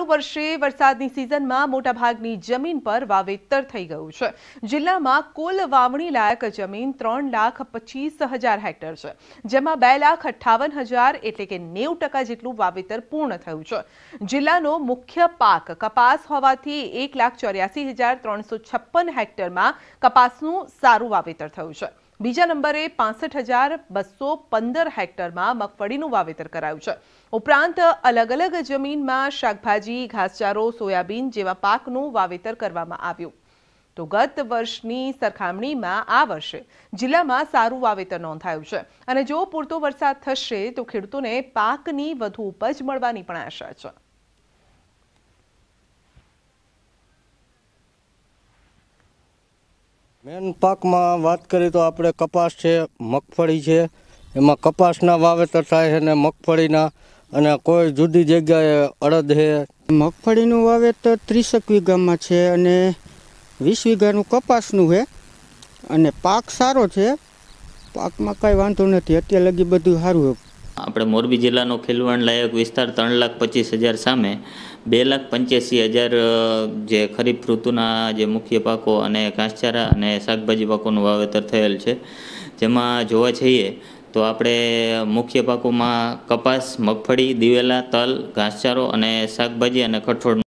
નુ વર્ષે વરસાદની સીઝનમાં મોટા ભાગની જમીન પર વાવેતર થઈ ગયું છે જિલ્લામાં કુલ વાવણીલાયક જમીન 325000 હેક્ટર છે જેમાં 258000 એટલે કે 90% જેટલું વાવેતર પૂર્ણ થયું છે જિલ્લાનો મુખ્ય પાક કપાસ હોવાથી 184356 હેક્ટરમાં કપાસનું સારું વાવેતર થયું છે બીજા નંબરે પાસઠ હજાર બસો પંદર હેક્ટરમાં મગફળીનું વાવેતર કરાયું છે ઉપરાંત અલગ અલગ જમીનમાં શાકભાજી ઘાસચારો સોયાબીન જેવા પાકનું વાવેતર કરવામાં આવ્યું તો ગત વર્ષની સરખામણીમાં આ વર્ષે જિલ્લામાં સારું વાવેતર નોંધાયું છે અને જો પૂરતો વરસાદ થશે તો ખેડૂતોને પાકની વધુ ઉપજ મળવાની પણ આશા છે મેન પાકમાં વાત કરીએ તો આપણે કપાસ છે મગફળી છે એમાં કપાસના વાવેતર થાય છે ને મગફળીના અને કોઈ જુદી જગ્યાએ અડદ છે મગફળીનું વાવેતર ત્રીસેક વીઘામાં છે અને વીસ વીઘાનું કપાસનું છે અને પાક સારો છે પાકમાં કાંઈ વાંધો નથી અત્યારે લગી બધું સારું આપણે મોરબી જિલ્લાનો ખેલવાણ લાયક વિસ્તાર ત્રણ લાખ પચીસ હજાર સામે બે લાખ પંચ્યાસી હજાર જે ખરીફ ઋતુના જે મુખ્ય પાકો અને ઘાસચારા અને શાકભાજી પાકોનું વાવેતર થયેલ છે જેમાં જોવા જઈએ તો આપણે મુખ્ય પાકોમાં કપાસ મગફળી દિવેલા તલ ઘાસચારો અને શાકભાજી અને કઠોળ